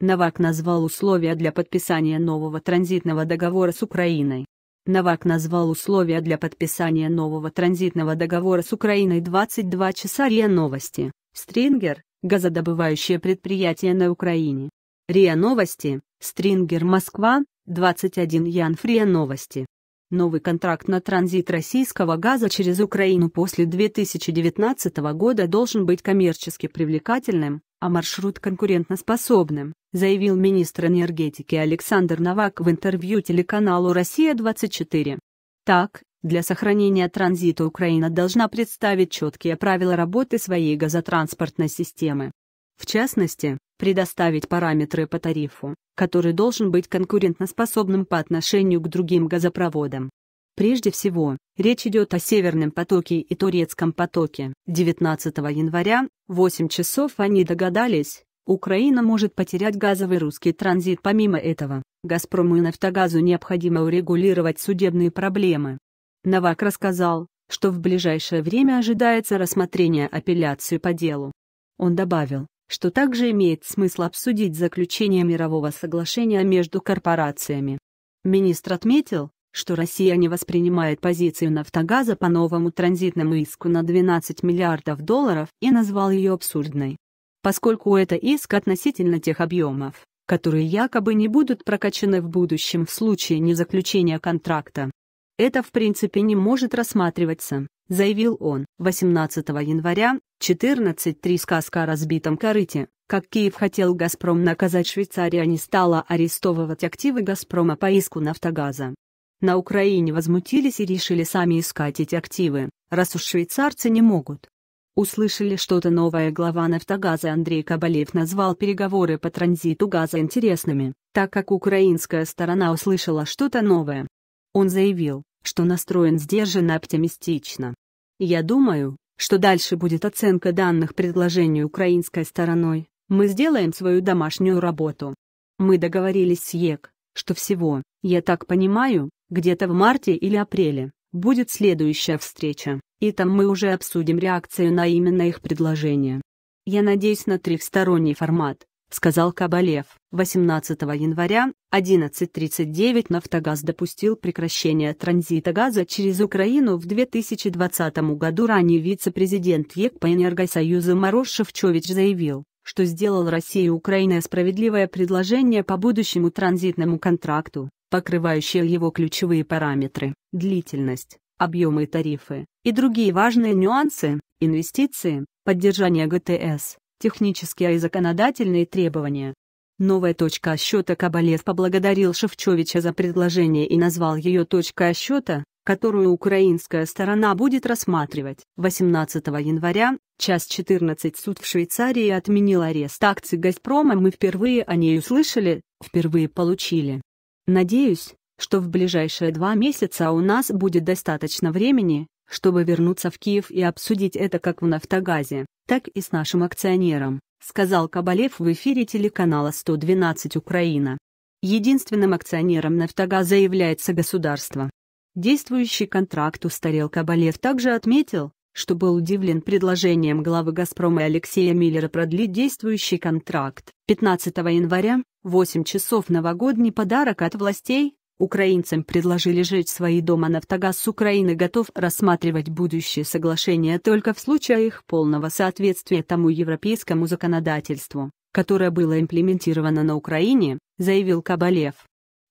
Навак назвал условия для подписания нового транзитного договора с Украиной. Навак назвал условия для подписания нового транзитного договора с Украиной 22 часа РИА Новости. Стрингер – газодобывающее предприятие на Украине. РИА Новости, Стрингер Москва, 21 Янфрия Новости. Новый контракт на транзит российского газа через Украину после 2019 года должен быть коммерчески привлекательным, а маршрут конкурентоспособным, заявил министр энергетики Александр Новак в интервью телеканалу «Россия-24». Так, для сохранения транзита Украина должна представить четкие правила работы своей газотранспортной системы, в частности, предоставить параметры по тарифу, который должен быть конкурентноспособным по отношению к другим газопроводам. Прежде всего, речь идет о Северном потоке и Турецком потоке. 19 января, 8 часов они догадались, Украина может потерять газовый русский транзит. Помимо этого, «Газпрому» и «Нафтогазу» необходимо урегулировать судебные проблемы. Новак рассказал, что в ближайшее время ожидается рассмотрение апелляции по делу. Он добавил, что также имеет смысл обсудить заключение мирового соглашения между корпорациями. Министр отметил, что Россия не воспринимает позицию «Нафтогаза» по новому транзитному иску на 12 миллиардов долларов и назвал ее абсурдной. Поскольку это иск относительно тех объемов, которые якобы не будут прокачаны в будущем в случае незаключения контракта. Это в принципе не может рассматриваться заявил он 18 января 14.3 сказка о разбитом корыте. Как Киев хотел «Газпром» наказать Швейцария не стала арестовывать активы «Газпрома» по иску «Нафтогаза». На Украине возмутились и решили сами искать эти активы, раз уж швейцарцы не могут. Услышали что-то новое глава «Нафтогаза» Андрей Кабалев назвал переговоры по транзиту газа интересными, так как украинская сторона услышала что-то новое. Он заявил, что настроен сдержанно оптимистично. Я думаю, что дальше будет оценка данных предложений украинской стороной. Мы сделаем свою домашнюю работу. Мы договорились с ЕК, что всего, я так понимаю, где-то в марте или апреле будет следующая встреча, и там мы уже обсудим реакцию на именно их предложение. Я надеюсь на трехсторонний формат, сказал Кабалев. 18 января 11.39 «Нафтогаз» допустил прекращение транзита газа через Украину в 2020 году. Ранее вице-президент ЕК по Энергосоюзу Мороз Шевчович заявил, что сделал Россия и Украине справедливое предложение по будущему транзитному контракту, покрывающее его ключевые параметры – длительность, объемы и тарифы, и другие важные нюансы, инвестиции, поддержание ГТС, технические и законодательные требования. Новая точка отсчета Кабалев поблагодарил Шевчовича за предложение и назвал ее точкой отсчета, которую украинская сторона будет рассматривать. 18 января, час 14 суд в Швейцарии отменил арест акций «Газпрома» мы впервые о ней услышали, впервые получили. Надеюсь, что в ближайшие два месяца у нас будет достаточно времени, чтобы вернуться в Киев и обсудить это как в «Нафтогазе», так и с нашим акционером, сказал Кабалев в эфире телеканала 112 «Украина». Единственным акционером «Нафтогаза» является государство. Действующий контракт устарел Кабалев также отметил, что был удивлен предложением главы «Газпрома» Алексея Миллера продлить действующий контракт. 15 января, 8 часов новогодний подарок от властей, Украинцам предложили жечь свои дома «Нафтогаз» с Украины готов рассматривать будущие соглашения только в случае их полного соответствия тому европейскому законодательству, которое было имплементировано на Украине, заявил Кабалев.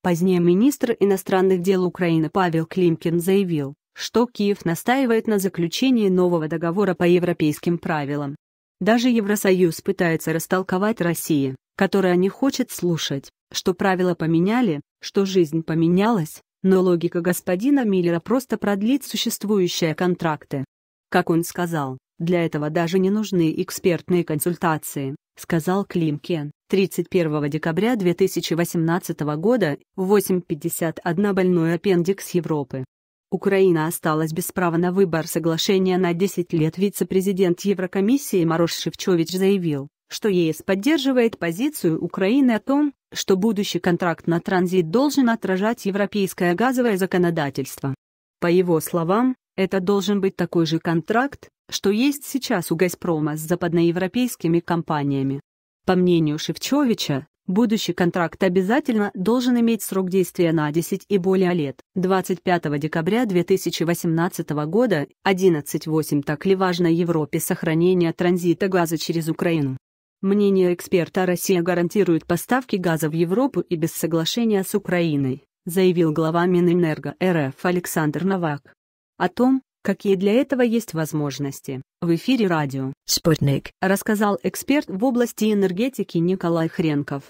Позднее министр иностранных дел Украины Павел Климкин заявил, что Киев настаивает на заключении нового договора по европейским правилам. Даже Евросоюз пытается растолковать России, которая не хочет слушать, что правила поменяли, что жизнь поменялась, но логика господина Миллера просто продлит существующие контракты. Как он сказал, для этого даже не нужны экспертные консультации, сказал Климкен. 31 декабря 2018 года, 8.51 больной аппендикс Европы. Украина осталась без права на выбор соглашения на 10 лет вице-президент Еврокомиссии Марош Шевчович заявил, что ЕС поддерживает позицию Украины о том, что будущий контракт на транзит должен отражать европейское газовое законодательство. По его словам, это должен быть такой же контракт, что есть сейчас у «Газпрома» с западноевропейскими компаниями. По мнению Шевчовича, будущий контракт обязательно должен иметь срок действия на 10 и более лет. 25 декабря 2018 года 11.8 так ли важно Европе сохранение транзита газа через Украину. Мнение эксперта «Россия гарантирует поставки газа в Европу и без соглашения с Украиной», заявил глава Минэнерго РФ Александр Новак. О том, какие для этого есть возможности, в эфире радио «Спутник» рассказал эксперт в области энергетики Николай Хренков.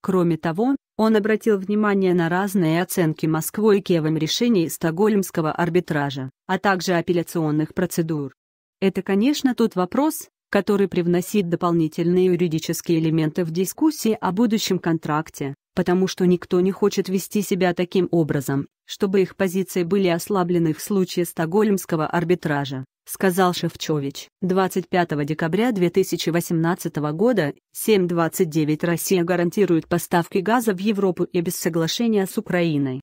Кроме того, он обратил внимание на разные оценки Москвой и Киевом решений Стокгольмского арбитража, а также апелляционных процедур. Это, конечно, тот вопрос, который привносит дополнительные юридические элементы в дискуссии о будущем контракте, потому что никто не хочет вести себя таким образом, чтобы их позиции были ослаблены в случае стокгольмского арбитража, сказал Шевчович. 25 декабря 2018 года 7.29 Россия гарантирует поставки газа в Европу и без соглашения с Украиной.